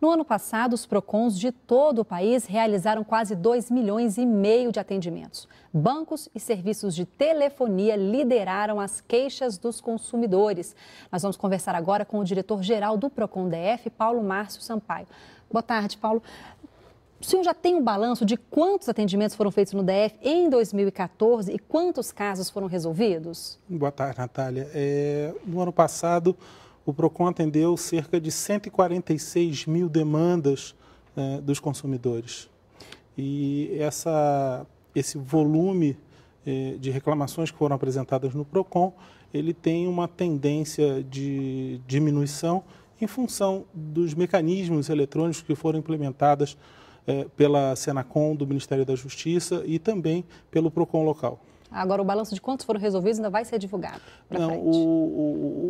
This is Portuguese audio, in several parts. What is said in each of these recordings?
No ano passado, os PROCONs de todo o país realizaram quase 2 milhões e meio de atendimentos. Bancos e serviços de telefonia lideraram as queixas dos consumidores. Nós vamos conversar agora com o diretor-geral do PROCON DF, Paulo Márcio Sampaio. Boa tarde, Paulo. O senhor já tem um balanço de quantos atendimentos foram feitos no DF em 2014 e quantos casos foram resolvidos? Boa tarde, Natália. É, no ano passado, o PROCON atendeu cerca de 146 mil demandas é, dos consumidores. E essa, esse volume é, de reclamações que foram apresentadas no PROCON, ele tem uma tendência de diminuição em função dos mecanismos eletrônicos que foram implementados é, pela Senacom, do Ministério da Justiça e também pelo PROCON local. Agora, o balanço de quantos foram resolvidos ainda vai ser divulgado? Não, o,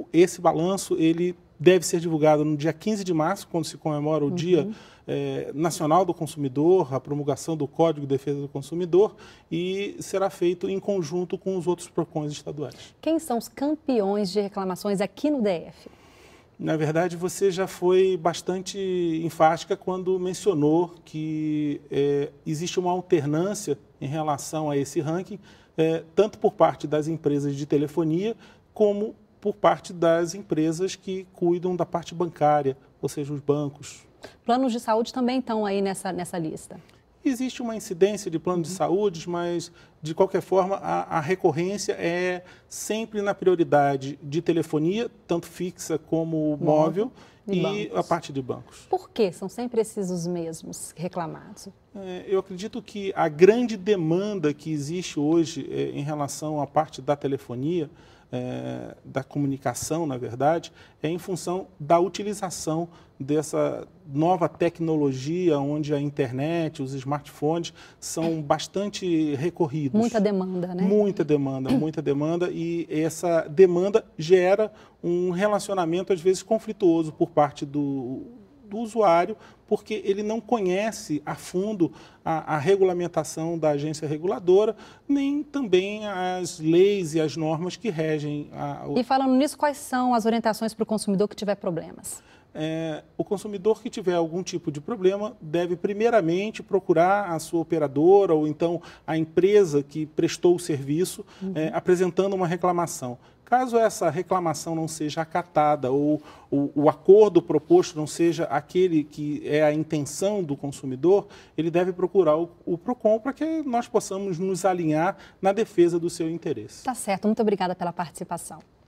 o, esse balanço, ele deve ser divulgado no dia 15 de março, quando se comemora o uhum. Dia eh, Nacional do Consumidor, a promulgação do Código de Defesa do Consumidor, e será feito em conjunto com os outros PROCONs estaduais. Quem são os campeões de reclamações aqui no DF? Na verdade, você já foi bastante enfática quando mencionou que é, existe uma alternância em relação a esse ranking, é, tanto por parte das empresas de telefonia, como por parte das empresas que cuidam da parte bancária, ou seja, os bancos. Planos de saúde também estão aí nessa, nessa lista. Existe uma incidência de plano de uhum. saúde, mas, de qualquer forma, a, a recorrência é sempre na prioridade de telefonia, tanto fixa como uhum. móvel, e bancos. a parte de bancos. Por que são sempre esses os mesmos reclamados? É, eu acredito que a grande demanda que existe hoje é, em relação à parte da telefonia é, da comunicação, na verdade, é em função da utilização dessa nova tecnologia, onde a internet, os smartphones são bastante recorridos. Muita demanda, né? Muita demanda, muita demanda, e essa demanda gera um relacionamento, às vezes, conflituoso por parte do do usuário, porque ele não conhece a fundo a, a, regulamentação da agência reguladora, nem também as leis e as normas que regem a. E falando nisso, quais são as orientações para o consumidor que tiver problemas? é, o consumidor que tiver algum tipo de problema deve primeiramente procurar a sua operadora ou então a empresa que prestou o serviço uhum. é, apresentando uma reclamação. Caso essa reclamação não seja acatada ou, o acordo proposto não seja aquele que é a intenção do consumidor, ele deve procurar o, o PROCON para que nós possamos nos alinhar na defesa do seu interesse. Tá certo. Muito obrigada pela participação.